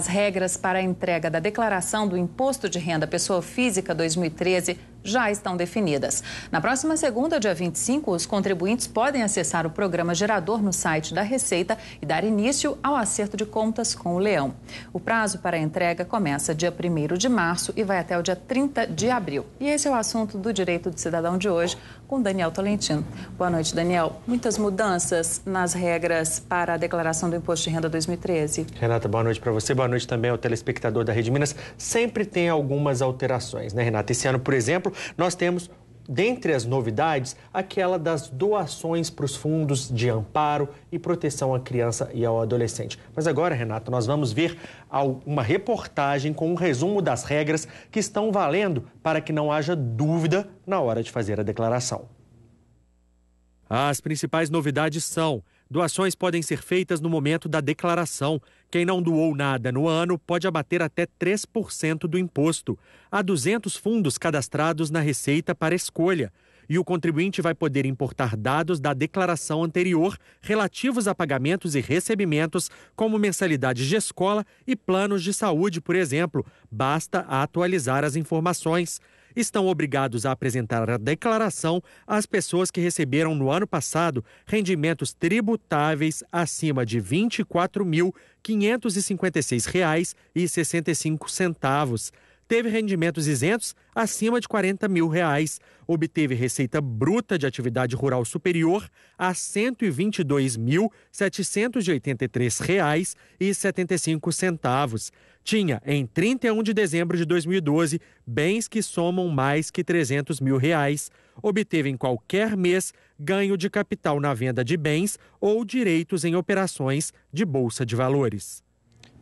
As regras para a entrega da declaração do Imposto de Renda Pessoa Física 2013 já estão definidas. Na próxima segunda, dia 25, os contribuintes podem acessar o programa gerador no site da Receita e dar início ao acerto de contas com o Leão. O prazo para a entrega começa dia 1 de março e vai até o dia 30 de abril. E esse é o assunto do Direito do Cidadão de hoje com Daniel Tolentino. Boa noite, Daniel. Muitas mudanças nas regras para a declaração do Imposto de Renda 2013. Renata, boa noite para você. Boa noite também ao telespectador da Rede Minas. Sempre tem algumas alterações, né, Renata? Esse ano, por exemplo, exemplo, nós temos Dentre as novidades, aquela das doações para os fundos de amparo e proteção à criança e ao adolescente. Mas agora, Renato, nós vamos ver uma reportagem com um resumo das regras que estão valendo para que não haja dúvida na hora de fazer a declaração. As principais novidades são Doações podem ser feitas no momento da declaração. Quem não doou nada no ano pode abater até 3% do imposto. Há 200 fundos cadastrados na Receita para escolha. E o contribuinte vai poder importar dados da declaração anterior relativos a pagamentos e recebimentos, como mensalidades de escola e planos de saúde, por exemplo. Basta atualizar as informações estão obrigados a apresentar a declaração às pessoas que receberam no ano passado rendimentos tributáveis acima de R$ 24.556,65 teve rendimentos isentos acima de 40 mil reais, obteve receita bruta de atividade rural superior a R$ 122.783,75 tinha, em 31 de dezembro de 2012, bens que somam mais que 300 mil reais, obteve em qualquer mês ganho de capital na venda de bens ou direitos em operações de bolsa de valores.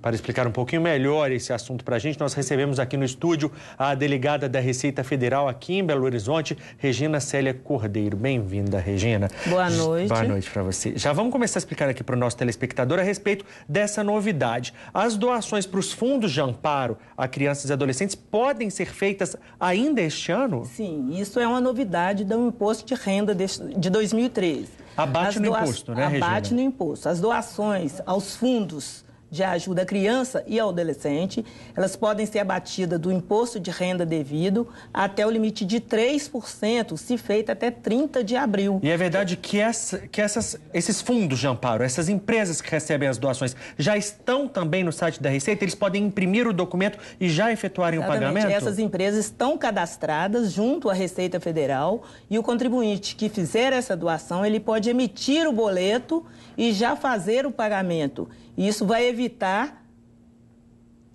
Para explicar um pouquinho melhor esse assunto para a gente, nós recebemos aqui no estúdio a delegada da Receita Federal aqui em Belo Horizonte, Regina Célia Cordeiro. Bem-vinda, Regina. Boa noite. Boa noite para você. Já vamos começar a explicar aqui para o nosso telespectador a respeito dessa novidade. As doações para os fundos de amparo a crianças e adolescentes podem ser feitas ainda este ano? Sim, isso é uma novidade do imposto de renda de 2013. Abate As no doa... imposto, né, Regina? Abate no imposto. As doações aos fundos de ajuda à criança e ao adolescente, elas podem ser abatidas do imposto de renda devido até o limite de 3%, se feita até 30 de abril. E é verdade que, essa, que essas, esses fundos de amparo, essas empresas que recebem as doações, já estão também no site da Receita? Eles podem imprimir o documento e já efetuarem Exatamente. o pagamento? Essas empresas estão cadastradas junto à Receita Federal e o contribuinte que fizer essa doação, ele pode emitir o boleto e já fazer o pagamento. E isso vai evitar evitar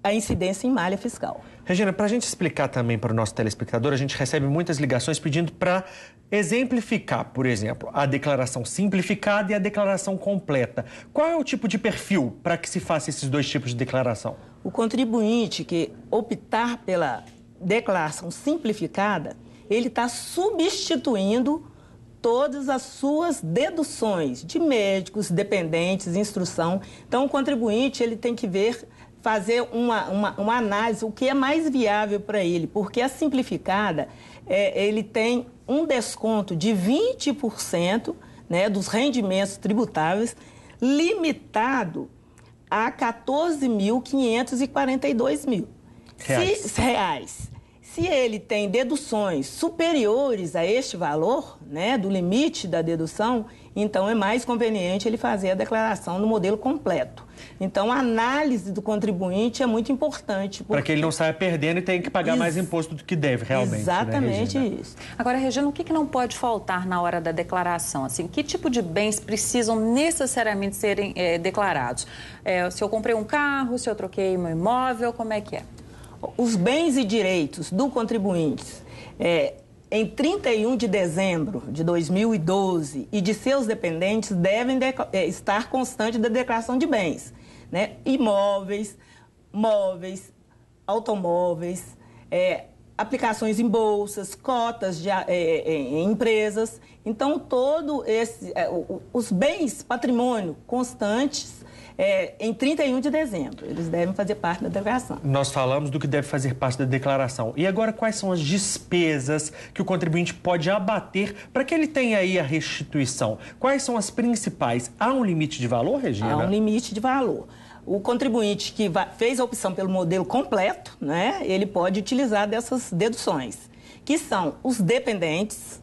a incidência em malha fiscal. Regina, para a gente explicar também para o nosso telespectador, a gente recebe muitas ligações pedindo para exemplificar, por exemplo, a declaração simplificada e a declaração completa. Qual é o tipo de perfil para que se faça esses dois tipos de declaração? O contribuinte que optar pela declaração simplificada, ele está substituindo todas as suas deduções de médicos, dependentes, instrução. Então, o contribuinte ele tem que ver fazer uma, uma, uma análise o que é mais viável para ele, porque a simplificada é, ele tem um desconto de 20% né, dos rendimentos tributáveis limitado a 14.542 mil reais. Se, reais. Se ele tem deduções superiores a este valor, né, do limite da dedução, então é mais conveniente ele fazer a declaração no modelo completo. Então a análise do contribuinte é muito importante. Para que ele não saia perdendo e tenha que pagar Ex mais imposto do que deve realmente. Né, Exatamente né, isso. Agora, Regina, o que, que não pode faltar na hora da declaração? Assim, que tipo de bens precisam necessariamente serem é, declarados? É, se eu comprei um carro, se eu troquei meu imóvel, como é que é? os bens e direitos do contribuinte é, em 31 de dezembro de 2012 e de seus dependentes devem de, é, estar constante da declaração de bens, né? imóveis, móveis, automóveis, é, aplicações em bolsas, cotas de, é, é, em empresas. Então, todos é, os bens, patrimônio constantes é, em 31 de dezembro. Eles devem fazer parte da declaração. Nós falamos do que deve fazer parte da declaração. E agora, quais são as despesas que o contribuinte pode abater para que ele tenha aí a restituição? Quais são as principais? Há um limite de valor, Regina? Há um limite de valor. O contribuinte que fez a opção pelo modelo completo, né, ele pode utilizar dessas deduções, que são os dependentes,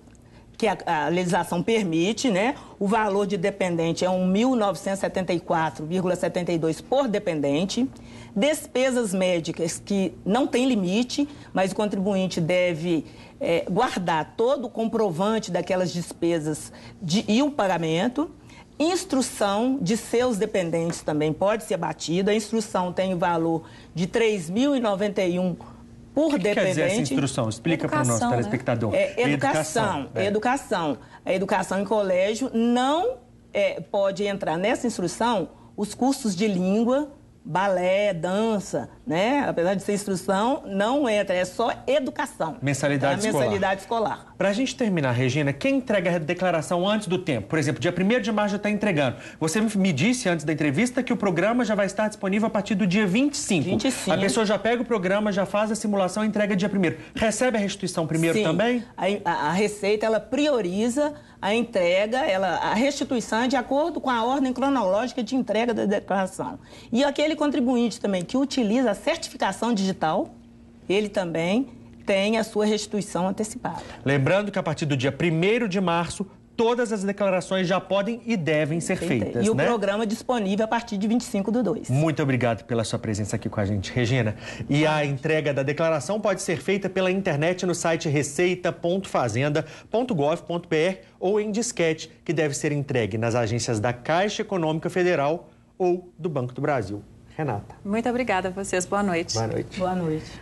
que a, a legislação permite, né? O valor de dependente é R$ 1.974,72 por dependente. Despesas médicas que não tem limite, mas o contribuinte deve é, guardar todo o comprovante daquelas despesas de, e o pagamento. Instrução de seus dependentes também pode ser abatida. A instrução tem o valor de R$ 3.091 por que que Quer dizer essa instrução? Explica para o nosso telespectador. Né? É, educação, educação, é. é. educação. A educação em colégio não é, pode entrar nessa instrução os cursos de língua, balé, dança, né? Apesar de ser instrução, não entra, é só educação. Mensalidade é escolar. Mensalidade escolar. Para a gente terminar, Regina, quem entrega a declaração antes do tempo? Por exemplo, dia 1 de março já está entregando. Você me disse antes da entrevista que o programa já vai estar disponível a partir do dia 25. 25. A pessoa já pega o programa, já faz a simulação e entrega dia 1 Recebe a restituição primeiro Sim. também? A, a Receita, ela prioriza a entrega, ela, a restituição é de acordo com a ordem cronológica de entrega da declaração. E aquele contribuinte também que utiliza a certificação digital, ele também tem a sua restituição antecipada. Lembrando que a partir do dia 1 de março, todas as declarações já podem e devem ser feitas. E o né? programa disponível a partir de 25 do 2. Muito obrigado pela sua presença aqui com a gente, Regina. E a entrega da declaração pode ser feita pela internet no site receita.fazenda.gov.br ou em disquete, que deve ser entregue nas agências da Caixa Econômica Federal ou do Banco do Brasil. Renata. Muito obrigada a vocês. Boa noite. Boa noite. Boa noite.